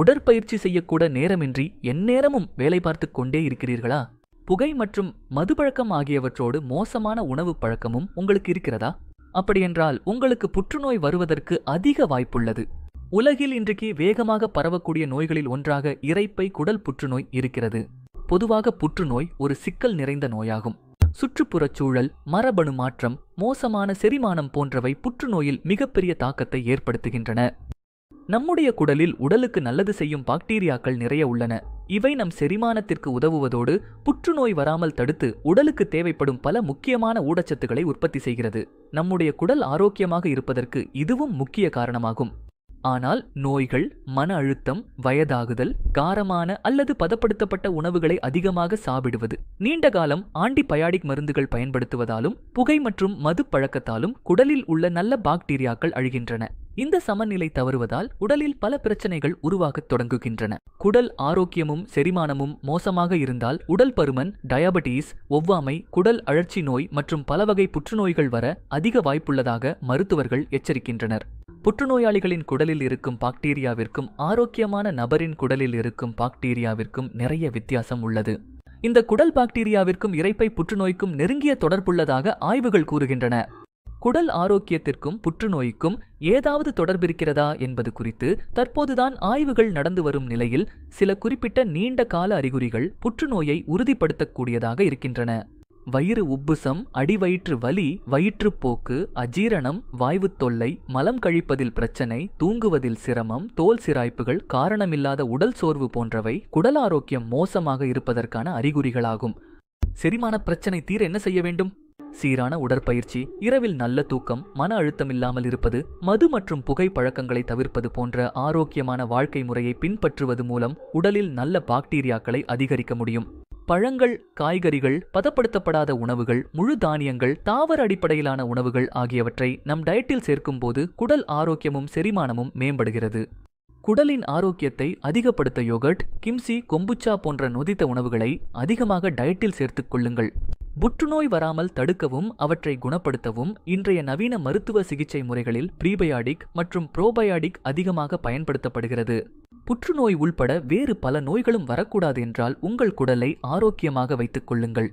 உடற்பயிற்சி செய்யக்கூட நேரமின்றி எந்நேரமும் வேலை பார்த்து கொண்டே இருக்கிறீர்களா புகை மற்றும் மது பழக்கம் ஆகியவற்றோடு மோசமான உணவு பழக்கமும் உங்களுக்கு இருக்கிறதா அப்படியென்றால் உங்களுக்கு புற்றுநோய் வருவதற்கு அதிக வாய்ப்புள்ளது உலகில் இன்றைக்கு வேகமாக பரவக்கூடிய நோய்களில் ஒன்றாக இறைப்பை குடல் புற்றுநோய் இருக்கிறது பொதுவாக புற்றுநோய் ஒரு சிக்கல் நிறைந்த நோயாகும் சுற்றுப்புறச் சூழல் மரபணு மாற்றம் மோசமான செரிமானம் போன்றவை புற்றுநோயில் மிகப்பெரிய தாக்கத்தை ஏற்படுத்துகின்றன நம்முடைய குடலில் உடலுக்கு நல்லது செய்யும் பாக்டீரியாக்கள் நிறைய உள்ளன இவை நம் செரிமானத்திற்கு உதவுவதோடு புற்றுநோய் வராமல் தடுத்து உடலுக்கு தேவைப்படும் பல முக்கியமான ஊடச்சத்துக்களை உற்பத்தி செய்கிறது நம்முடைய குடல் ஆரோக்கியமாக இருப்பதற்கு இதுவும் முக்கிய காரணமாகும் ஆனால் நோய்கள் மன அழுத்தம் வயதாகுதல் காரமான அல்லது பதப்படுத்தப்பட்ட உணவுகளை அதிகமாக சாப்பிடுவது நீண்ட காலம் ஆன்டிபயாடிக் மருந்துகள் பயன்படுத்துவதாலும் புகை மற்றும் மது பழக்கத்தாலும் குடலில் உள்ள நல்ல பாக்டீரியாக்கள் அழிகின்றன இந்த சமநிலை தவறுவதால் உடலில் பல பிரச்சனைகள் உருவாகத் தொடங்குகின்றன குடல் ஆரோக்கியமும் செரிமானமும் மோசமாக இருந்தால் உடல் பருமன் டயபட்டீஸ் ஒவ்வாமை குடல் அழற்சி நோய் மற்றும் பலவகை புற்றுநோய்கள் வர அதிக வாய்ப்புள்ளதாக மருத்துவர்கள் எச்சரிக்கின்றனர் புற்றுநோயாளிகளின் குடலில் இருக்கும் பாக்டீரியாவிற்கும் ஆரோக்கியமான நபரின் குடலில் இருக்கும் பாக்டீரியாவிற்கும் நிறைய வித்தியாசம் உள்ளது இந்த குடல் பாக்டீரியாவிற்கும் இறைப்பை புற்றுநோய்க்கும் நெருங்கிய தொடர்புள்ளதாக ஆய்வுகள் கூறுகின்றன குடல் ஆரோக்கியத்திற்கும் புற்றுநோய்க்கும் ஏதாவது தொடர்பிருக்கிறதா என்பது குறித்து தற்போதுதான் ஆய்வுகள் நடந்து வரும் நிலையில் சில குறிப்பிட்ட நீண்ட கால அறிகுறிகள் புற்றுநோயை உறுதிப்படுத்தக்கூடியதாக இருக்கின்றன வயிறு உப்புசம் அடிவயிற்று வலி வயிற்றுப்போக்கு அஜீரணம் வாய்வு தொல்லை மலம் கழிப்பதில் பிரச்சனை தூங்குவதில் சிரமம் தோல் சிராய்ப்புகள் காரணமில்லாத உடல் சோர்வு போன்றவை குடல் ஆரோக்கியம் மோசமாக இருப்பதற்கான அறிகுறிகளாகும் செரிமான பிரச்சனை தீர என்ன செய்ய வேண்டும் சீரான உடற்பயிற்சி இரவில் நல்ல தூக்கம் மன அழுத்தம் இல்லாமல் இருப்பது மது மற்றும் புகை பழக்கங்களை தவிர்ப்பது போன்ற ஆரோக்கியமான வாழ்க்கை முறையை பின்பற்றுவது மூலம் உடலில் நல்ல பாக்டீரியாக்களை அதிகரிக்க முடியும் பழங்கள் காய்கறிகள் பதப்படுத்தப்படாத உணவுகள் முழு தானியங்கள் தாவர அடிப்படையிலான உணவுகள் ஆகியவற்றை நம் டயட்டில் சேர்க்கும்போது குடல் ஆரோக்கியமும் செரிமானமும் மேம்படுகிறது குடலின் ஆரோக்கியத்தை அதிகப்படுத்த யோகர்ட் கிம்சி கொம்புச்சா போன்ற நொதித்த உணவுகளை அதிகமாக டயட்டில் சேர்த்துக் கொள்ளுங்கள் புற்றுநோய் வராமல் தடுக்கவும் அவற்றை குணப்படுத்தவும் இன்றைய நவீன மருத்துவ சிகிச்சை முறைகளில் ப்ரீபயாடிக் மற்றும் புரோபயாடிக் அதிகமாக பயன்படுத்தப்படுகிறது புற்றுநோய் உள்பட வேறு பல நோய்களும் வரக்கூடாது என்றால் உங்கள் குடலை ஆரோக்கியமாக வைத்துக் கொள்ளுங்கள்